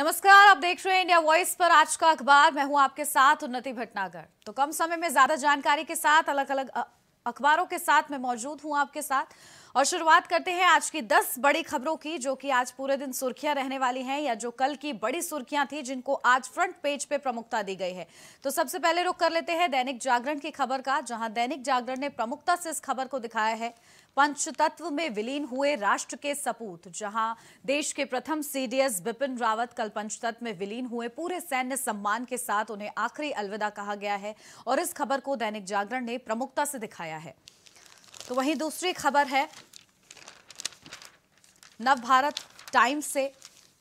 नमस्कार आप देख रहे हैं इंडिया वॉइस पर आज का अखबार मैं हूं आपके साथ उन्नति भटनागर तो कम समय में ज्यादा जानकारी के साथ अलग अलग अखबारों के साथ मैं मौजूद हूं आपके साथ और शुरुआत करते हैं आज की 10 बड़ी खबरों की जो कि आज पूरे दिन सुर्खियां रहने वाली हैं या जो कल की बड़ी सुर्खियां थी जिनको आज फ्रंट पेज पे प्रमुखता दी गई है तो सबसे पहले रुख कर लेते हैं दैनिक जागरण की खबर का जहां दैनिक जागरण ने प्रमुखता से इस खबर को दिखाया है पंचतत्व में विलीन हुए राष्ट्र के सपूत जहां देश के प्रथम सीडीएस बिपिन रावत कल पंचतत्व में विलीन हुए पूरे सैन्य सम्मान के साथ उन्हें आखिरी अलविदा कहा गया है और इस खबर को दैनिक जागरण ने प्रमुखता से दिखाया है तो वहीं दूसरी खबर है नवभारत टाइम्स से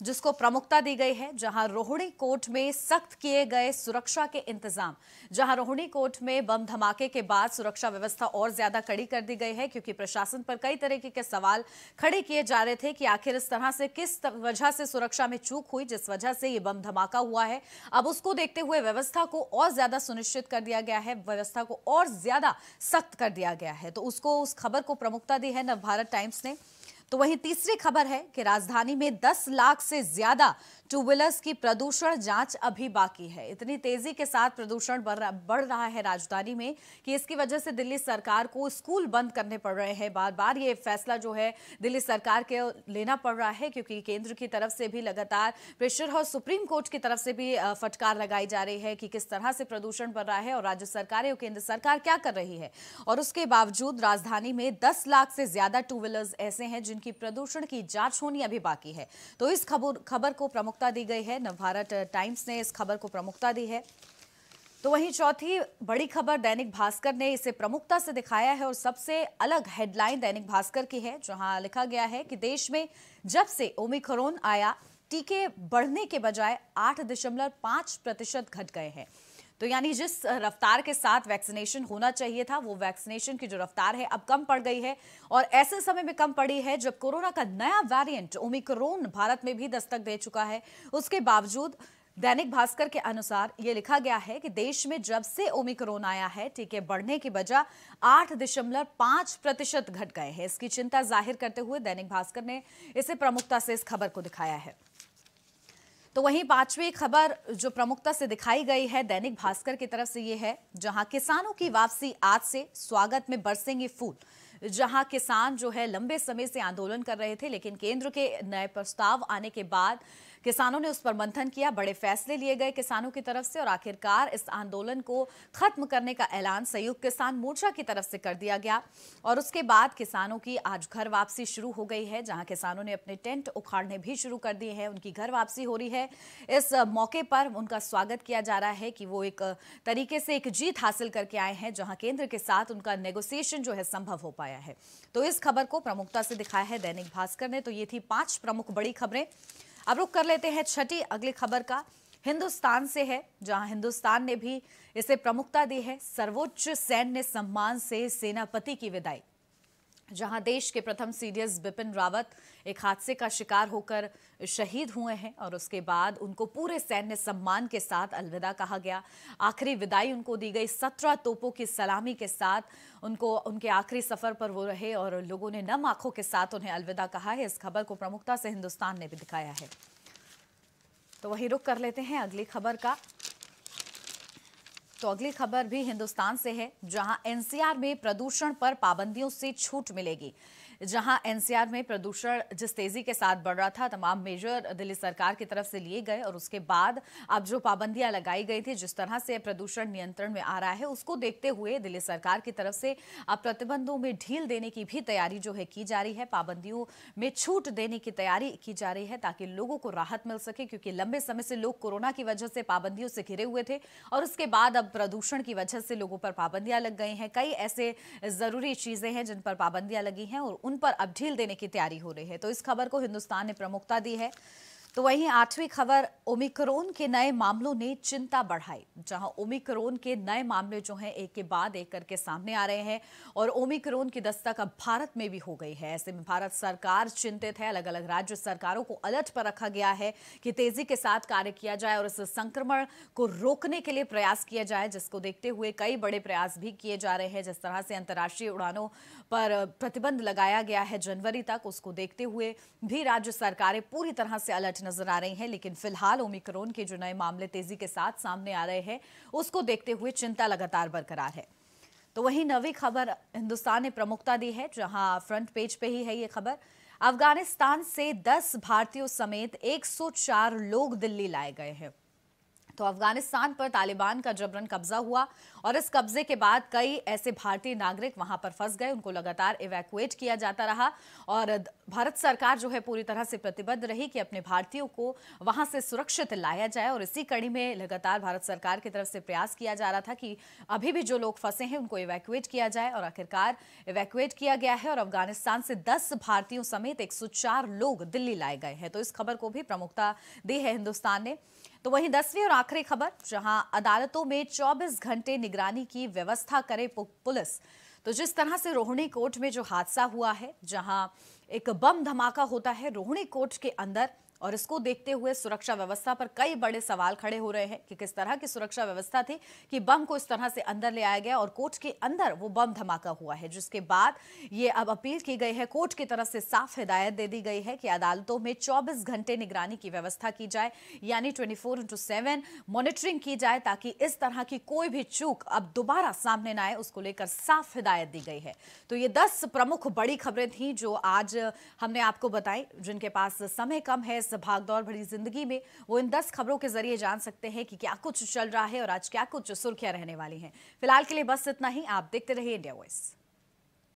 जिसको प्रमुखता दी गई है जहां रोहिणी कोट में सख्त किए गए सुरक्षा के इंतजाम जहां रोहिणी कोट में बम धमाके के बाद सुरक्षा व्यवस्था और ज्यादा कड़ी कर दी गई है क्योंकि प्रशासन पर कई तरीके के सवाल खड़े किए जा रहे थे कि आखिर इस तरह से किस वजह से सुरक्षा में चूक हुई जिस वजह से ये बम धमाका हुआ है अब उसको देखते हुए व्यवस्था को और ज्यादा सुनिश्चित कर दिया गया है व्यवस्था को और ज्यादा सख्त कर दिया गया है तो उसको उस खबर को प्रमुखता दी है नव टाइम्स ने तो वहीं तीसरी खबर है कि राजधानी में 10 लाख से ज्यादा टू व्हीलर्स की प्रदूषण जांच अभी बाकी है इतनी तेजी के साथ प्रदूषण बढ़ रहा है राजधानी में कि इसकी वजह से दिल्ली सरकार को स्कूल बंद करने पड़ रहे हैं बार बार ये फैसला जो है दिल्ली सरकार के लेना पड़ रहा है क्योंकि केंद्र की तरफ से भी लगातार प्रेशर और सुप्रीम कोर्ट की तरफ से भी फटकार लगाई जा रही है कि किस तरह से प्रदूषण बढ़ रहा है और राज्य सरकारें और केंद्र सरकार क्या कर रही है और उसके बावजूद राजधानी में दस लाख से ज्यादा टू व्हीलर्स ऐसे हैं जिन जिनकी प्रदूषण की जांच होनी अभी बाकी है तो इस खबर खबर को प्रमुखता दी गई है नवभारत टाइम्स ने इस खबर को प्रमुखता दी है तो वहीं चौथी बड़ी खबर दैनिक भास्कर ने इसे प्रमुखता से दिखाया है और सबसे अलग हेडलाइन दैनिक भास्कर की है जहां लिखा गया है कि देश में जब से ओमिक्रोन आया टीके बढ़ने के बजाय आठ दशमलव पांच प्रतिशत घट गए हैं तो यानी जिस रफ्तार के साथ वैक्सीनेशन होना चाहिए था वो वैक्सीनेशन की जो रफ्तार है अब कम पड़ गई है और ऐसे समय में कम पड़ी है जब कोरोना का नया वेरिएंट ओमिक्रोन भारत में भी दस्तक दे चुका है उसके बावजूद दैनिक भास्कर के अनुसार ये लिखा गया है कि देश में जब से ओमिक्रोन आया है टीके बढ़ने की वजह आठ दशमलव पांच प्रतिशत घट गए हैं इसकी चिंता जाहिर करते हुए दैनिक भास्कर ने इसे प्रमुखता से इस खबर को दिखाया है तो वहीं पांचवी खबर जो प्रमुखता से दिखाई गई है दैनिक भास्कर की तरफ से ये है जहां किसानों की वापसी आज से स्वागत में बरसेंगे फूल जहां किसान जो है लंबे समय से आंदोलन कर रहे थे लेकिन केंद्र के नए प्रस्ताव आने के बाद किसानों ने उस पर मंथन किया बड़े फैसले लिए गए किसानों की तरफ से और आखिरकार इस आंदोलन को खत्म करने का ऐलान संयुक्त किसान मोर्चा की तरफ से कर दिया गया और उसके बाद किसानों की आज घर वापसी शुरू हो गई है जहां किसानों ने अपने टेंट उखाड़ने भी शुरू कर दिए हैं उनकी घर वापसी हो रही है इस मौके पर उनका स्वागत किया जा रहा है कि वो एक तरीके से एक जीत हासिल करके आए हैं जहां केंद्र के साथ उनका नेगोसिएशन जो है संभव हो पाया पाया है तो इस खबर को प्रमुखता से दिखाया है दैनिक भास्कर ने तो ये थी पांच प्रमुख बड़ी खबरें अब रुक कर लेते हैं छठी अगली खबर का हिंदुस्तान से है जहां हिंदुस्तान ने भी इसे प्रमुखता दी है सर्वोच्च सैन्य सम्मान से सेनापति की विदाई जहां देश के प्रथम सीडीएस बिपिन रावत एक हादसे का शिकार होकर शहीद हुए हैं और उसके बाद उनको पूरे सैन्य सम्मान के साथ अलविदा कहा गया आखिरी विदाई उनको दी गई सत्रह तोपों की सलामी के साथ उनको उनके आखिरी सफर पर वो रहे और लोगों ने नम आंखों के साथ उन्हें अलविदा कहा है इस खबर को प्रमुखता से हिंदुस्तान ने भी दिखाया है तो वही रुख कर लेते हैं अगली खबर का तो अगली खबर भी हिंदुस्तान से है जहां एनसीआर में प्रदूषण पर पाबंदियों से छूट मिलेगी जहां एनसीआर में प्रदूषण जिस तेजी के साथ बढ़ रहा था तमाम मेजर दिल्ली सरकार की तरफ से लिए गए और उसके बाद अब जो पाबंदियां लगाई गई थी जिस तरह से प्रदूषण नियंत्रण में आ रहा है उसको देखते हुए दिल्ली सरकार की तरफ से अब प्रतिबंधों में ढील देने की भी तैयारी जो है की जा रही है पाबंदियों में छूट देने की तैयारी की जा रही है ताकि लोगों को राहत मिल सके क्योंकि लंबे समय से लोग कोरोना की वजह से पाबंदियों से घिरे हुए थे और उसके बाद अब प्रदूषण की वजह से लोगों पर पाबंदियां लग गई हैं कई ऐसे जरूरी चीजें हैं जिन पर पाबंदियां लगी हैं और उन पर अब ढील देने की तैयारी हो रही है तो इस खबर को हिंदुस्तान ने प्रमुखता दी है तो वहीं आठवीं खबर ओमिक्रोन के नए मामलों ने चिंता बढ़ाई जहां ओमिक्रोन के नए मामले जो हैं एक के बाद एक करके सामने आ रहे हैं और ओमिक्रोन की दस्तक अब भारत में भी हो गई है ऐसे में भारत सरकार चिंतित है अलग अलग राज्य सरकारों को अलर्ट पर रखा गया है कि तेजी के साथ कार्य किया जाए और इस संक्रमण को रोकने के लिए प्रयास किया जाए जिसको देखते हुए कई बड़े प्रयास भी किए जा रहे हैं जिस तरह से अंतर्राष्ट्रीय उड़ानों पर प्रतिबंध लगाया गया है जनवरी तक उसको देखते हुए भी राज्य सरकारें पूरी तरह से अलर्ट नजर आ रही हैं लेकिन फिलहाल ओमिक्रोन के जो नए मामले तेजी के साथ सामने आ रहे हैं उसको देखते हुए चिंता लगातार बरकरार है तो वही नवी खबर हिंदुस्तान ने प्रमुखता दी है जहां फ्रंट पेज पे ही है ये खबर अफगानिस्तान से 10 भारतीयों समेत 104 लोग दिल्ली लाए गए हैं तो अफगानिस्तान पर तालिबान का जबरन कब्जा हुआ और इस कब्जे के बाद कई ऐसे भारतीय नागरिक वहां पर फंस गए उनको लगातार इवैकुएट किया जाता रहा और भारत सरकार जो है पूरी तरह से प्रतिबद्ध रही कि अपने भारतीयों को वहां से सुरक्षित लाया जाए और इसी कड़ी में लगातार भारत सरकार की तरफ से प्रयास किया जा रहा था कि अभी भी जो लोग फंसे हैं उनको इवैकुएट किया जाए और आखिरकार इवैकुएट किया गया है और अफगानिस्तान से दस भारतीयों समेत एक लोग दिल्ली लाए गए हैं तो इस खबर को भी प्रमुखता दी है हिंदुस्तान ने तो वहीं दसवीं और आखिरी खबर जहां अदालतों में 24 घंटे निगरानी की व्यवस्था करे पुलिस तो जिस तरह से रोहिणी कोर्ट में जो हादसा हुआ है जहां एक बम धमाका होता है रोहिणी कोर्ट के अंदर और इसको देखते हुए सुरक्षा व्यवस्था पर कई बड़े सवाल खड़े हो रहे हैं कि किस तरह की सुरक्षा व्यवस्था थी कि बम को इस तरह से अंदर ले आया गया और कोर्ट के अंदर वो बम धमाका हुआ है जिसके बाद ये अब अपील की गई है कोर्ट की तरफ से साफ हिदायत दे दी गई है कि अदालतों में चौबीस घंटे निगरानी की व्यवस्था की जाए यानी twenty four into seven monitoring की जाए ताकि इस तरह की कोई भी चूक अब दोबारा सामने न आए उसको लेकर साफ हिदायत दी गई है तो ये दस प्रमुख बड़ी खबरें थी जो आज हमने आपको बताई जिनके पास समय कम है इस भागदौड़ भरी जिंदगी में वो इन दस खबरों के जरिए जान सकते हैं कि क्या कुछ चल रहा है और आज क्या कुछ सुर्खियां रहने वाली हैं फिलहाल के लिए बस इतना ही आप देखते रहिए इंडिया वॉइस